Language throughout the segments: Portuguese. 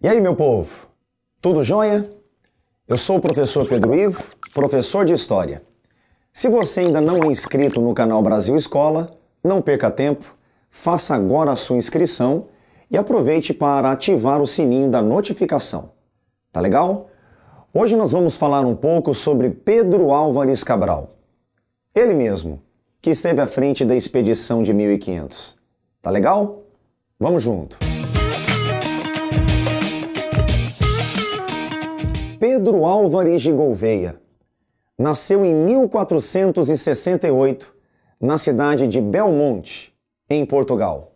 E aí, meu povo? Tudo jóia? Eu sou o professor Pedro Ivo, professor de História. Se você ainda não é inscrito no canal Brasil Escola, não perca tempo, faça agora a sua inscrição e aproveite para ativar o sininho da notificação. Tá legal? Hoje nós vamos falar um pouco sobre Pedro Álvares Cabral. Ele mesmo, que esteve à frente da expedição de 1500. Tá legal? Vamos junto! Pedro Álvares de Gouveia. Nasceu em 1468, na cidade de Belmonte, em Portugal.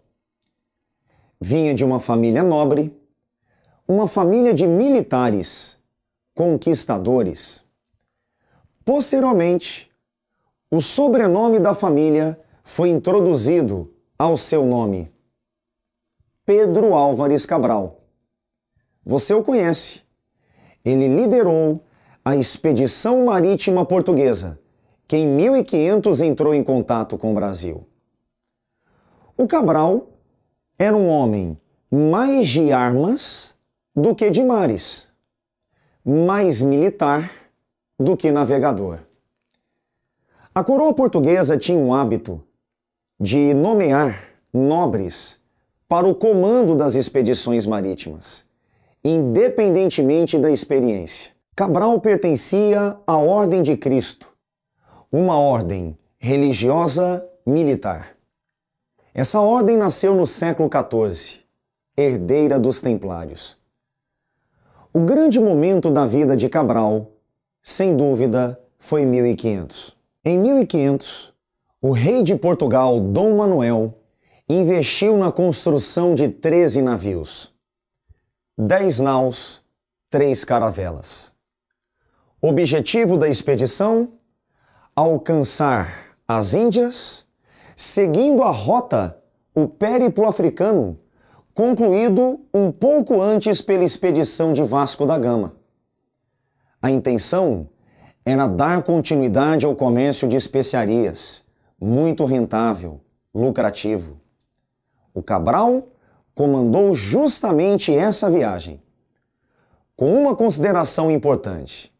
Vinha de uma família nobre, uma família de militares, conquistadores. Posteriormente, o sobrenome da família foi introduzido ao seu nome, Pedro Álvares Cabral. Você o conhece ele liderou a expedição marítima portuguesa, que em 1500 entrou em contato com o Brasil. O Cabral era um homem mais de armas do que de mares, mais militar do que navegador. A coroa portuguesa tinha o hábito de nomear nobres para o comando das expedições marítimas independentemente da experiência. Cabral pertencia à Ordem de Cristo, uma ordem religiosa militar. Essa ordem nasceu no século XIV, herdeira dos Templários. O grande momento da vida de Cabral, sem dúvida, foi 1500. Em 1500, o rei de Portugal, Dom Manuel, investiu na construção de 13 navios. 10 naus, 3 caravelas. Objetivo da expedição: alcançar as Índias, seguindo a rota, o périplo africano, concluído um pouco antes pela expedição de Vasco da Gama. A intenção era dar continuidade ao comércio de especiarias, muito rentável, lucrativo. O Cabral comandou justamente essa viagem, com uma consideração importante.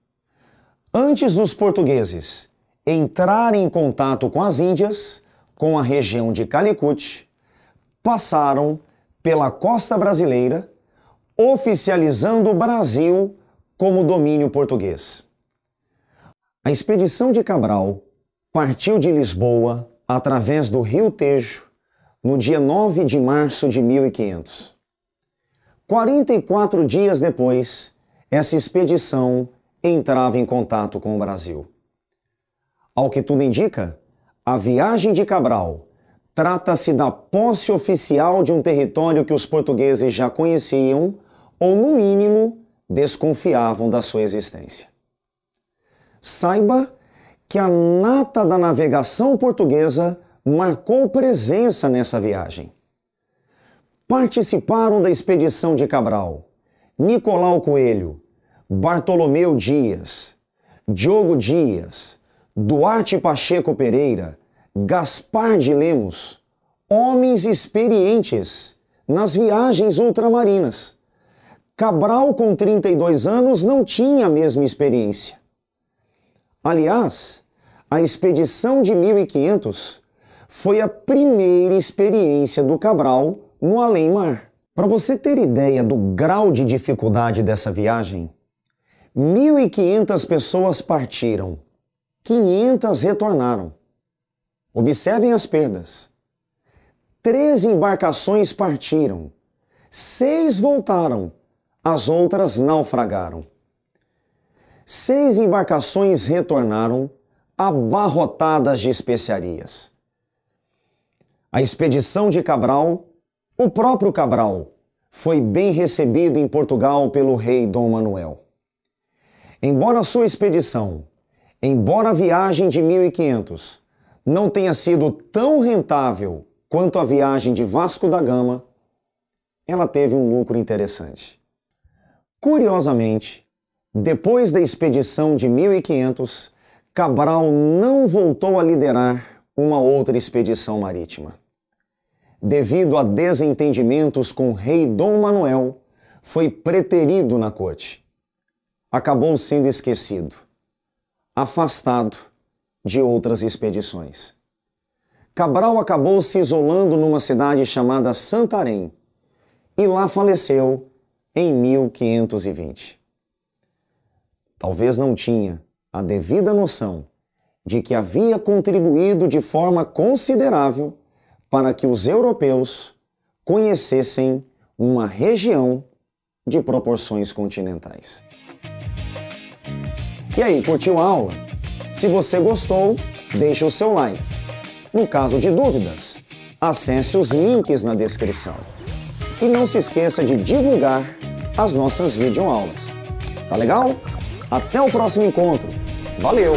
Antes dos portugueses entrarem em contato com as Índias, com a região de Calicut, passaram pela costa brasileira, oficializando o Brasil como domínio português. A expedição de Cabral partiu de Lisboa através do Rio Tejo no dia 9 de março de 1500. 44 dias depois, essa expedição entrava em contato com o Brasil. Ao que tudo indica, a viagem de Cabral trata-se da posse oficial de um território que os portugueses já conheciam ou, no mínimo, desconfiavam da sua existência. Saiba que a nata da navegação portuguesa marcou presença nessa viagem. Participaram da expedição de Cabral Nicolau Coelho, Bartolomeu Dias, Diogo Dias, Duarte Pacheco Pereira, Gaspar de Lemos, homens experientes nas viagens ultramarinas. Cabral, com 32 anos, não tinha a mesma experiência. Aliás, a expedição de 1500 foi a primeira experiência do Cabral no além-mar. Para você ter ideia do grau de dificuldade dessa viagem, 1.500 pessoas partiram, 500 retornaram. Observem as perdas. Três embarcações partiram, seis voltaram, as outras naufragaram. Seis embarcações retornaram, abarrotadas de especiarias. A expedição de Cabral, o próprio Cabral, foi bem recebido em Portugal pelo rei Dom Manuel. Embora sua expedição, embora a viagem de 1500, não tenha sido tão rentável quanto a viagem de Vasco da Gama, ela teve um lucro interessante. Curiosamente, depois da expedição de 1500, Cabral não voltou a liderar uma outra expedição marítima devido a desentendimentos com o rei Dom Manuel, foi preterido na corte. Acabou sendo esquecido, afastado de outras expedições. Cabral acabou se isolando numa cidade chamada Santarém e lá faleceu em 1520. Talvez não tinha a devida noção de que havia contribuído de forma considerável para que os europeus conhecessem uma região de proporções continentais. E aí, curtiu a aula? Se você gostou, deixe o seu like. No caso de dúvidas, acesse os links na descrição. E não se esqueça de divulgar as nossas videoaulas. Tá legal? Até o próximo encontro. Valeu!